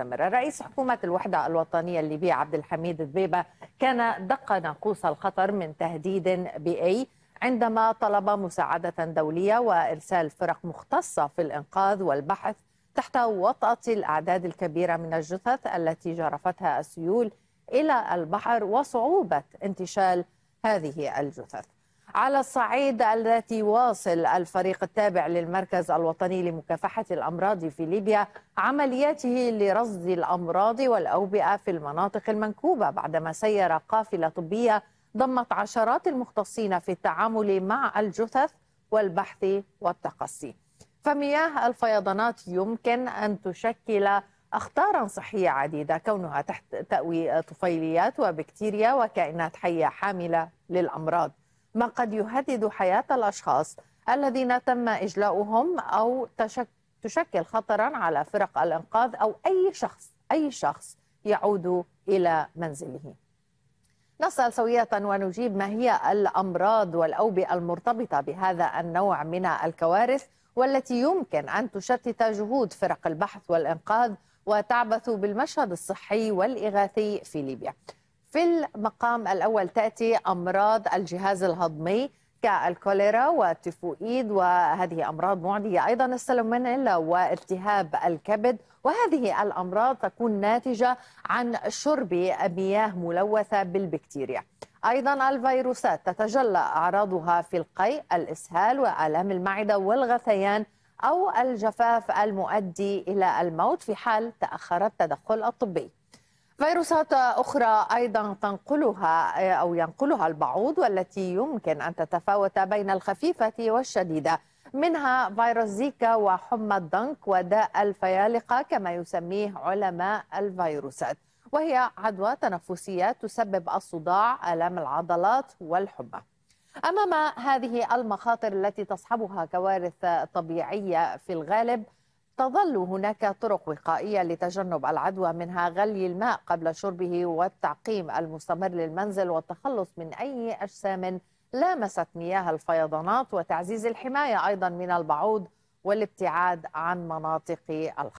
مستمرة رئيس حكومة الوحدة الوطنية الليبية عبد الحميد دبيبة كان دق ناقوس الخطر من تهديد بيئي عندما طلب مساعدة دولية وإرسال فرق مختصة في الإنقاذ والبحث تحت وطأة الأعداد الكبيرة من الجثث التي جرفتها السيول إلى البحر وصعوبة انتشال هذه الجثث على الصعيد التي واصل الفريق التابع للمركز الوطني لمكافحة الأمراض في ليبيا عملياته لرصد الأمراض والأوبئة في المناطق المنكوبة بعدما سير قافلة طبية ضمت عشرات المختصين في التعامل مع الجثث والبحث والتقصي فمياه الفيضانات يمكن أن تشكل أخطارا صحية عديدة كونها تحت تأوي طفيليات وبكتيريا وكائنات حية حاملة للأمراض ما قد يهدد حياة الأشخاص الذين تم إجلاؤهم أو تشك تشكل خطرا على فرق الإنقاذ أو أي شخص أي شخص يعود إلى منزله نسأل سوية ونجيب ما هي الأمراض والأوبئة المرتبطة بهذا النوع من الكوارث والتي يمكن أن تشتت جهود فرق البحث والإنقاذ وتعبث بالمشهد الصحي والإغاثي في ليبيا في المقام الأول تأتي أمراض الجهاز الهضمي كالكوليرا والتيفوئيد وهذه أمراض معدية أيضا السلمونيلا والتهاب الكبد وهذه الأمراض تكون ناتجة عن شرب مياه ملوثة بالبكتيريا أيضا الفيروسات تتجلى أعراضها في القيء الإسهال وآلام المعدة والغثيان أو الجفاف المؤدي إلى الموت في حال تأخر التدخل الطبي فيروسات أخرى أيضا تنقلها أو ينقلها البعوض والتي يمكن أن تتفاوت بين الخفيفة والشديدة منها فيروس زيكا وحمى الضنك وداء الفيالقة كما يسميه علماء الفيروسات وهي عدوى تنفسية تسبب الصداع ألم العضلات والحمى أمام هذه المخاطر التي تصحبها كوارث طبيعية في الغالب تظل هناك طرق وقائية لتجنب العدوى منها غلي الماء قبل شربه والتعقيم المستمر للمنزل والتخلص من أي أجسام لامست مياه الفيضانات وتعزيز الحماية أيضا من البعوض والابتعاد عن مناطق الخطر